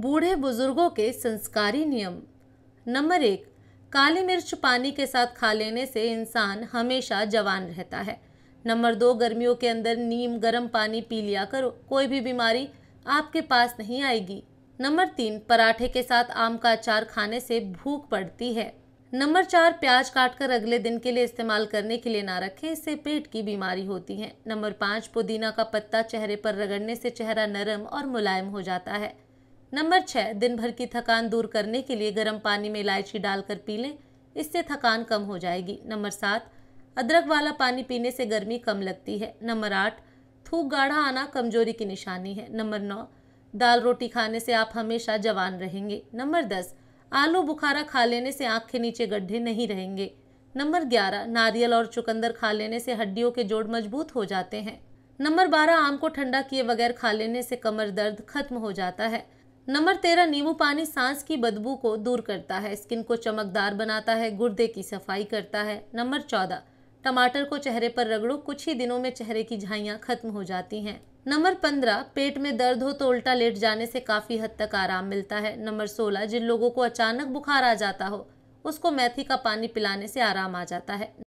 बूढ़े बुजुर्गों के संस्कारी नियम नंबर एक काली मिर्च पानी के साथ खा लेने से इंसान हमेशा जवान रहता है नंबर दो गर्मियों के अंदर नीम गर्म पानी पी लिया करो कोई भी बीमारी आपके पास नहीं आएगी नंबर तीन पराठे के साथ आम का अचार खाने से भूख पड़ती है नंबर चार प्याज काटकर अगले दिन के लिए इस्तेमाल करने के लिए ना रखें इससे पेट की बीमारी होती है नंबर पाँच पुदीना का पत्ता चेहरे पर रगड़ने से चेहरा नरम और मुलायम हो जाता है नंबर छः दिन भर की थकान दूर करने के लिए गर्म पानी में इलायची डालकर पी लें इससे थकान कम हो जाएगी नंबर सात अदरक वाला पानी पीने से गर्मी कम लगती है नंबर आठ थूक गाढ़ा आना कमजोरी की निशानी है नंबर नौ दाल रोटी खाने से आप हमेशा जवान रहेंगे नंबर दस आलू बुखारा खा लेने से आँख के नीचे गड्ढे नहीं रहेंगे नंबर ग्यारह नारियल और चुकंदर खा लेने से हड्डियों के जोड़ मजबूत हो जाते हैं नंबर बारह आम को ठंडा किए बगैर खा लेने से कमर दर्द खत्म हो जाता है नंबर तेरह नींबू पानी सांस की बदबू को दूर करता है स्किन को चमकदार बनाता है गुर्दे की सफाई करता है नंबर चौदह टमाटर को चेहरे पर रगड़ो कुछ ही दिनों में चेहरे की झाइयाँ खत्म हो जाती हैं नंबर पंद्रह पेट में दर्द हो तो उल्टा लेट जाने से काफ़ी हद तक आराम मिलता है नंबर सोलह जिन लोगों को अचानक बुखार आ जाता हो उसको मैथी का पानी पिलाने से आराम आ जाता है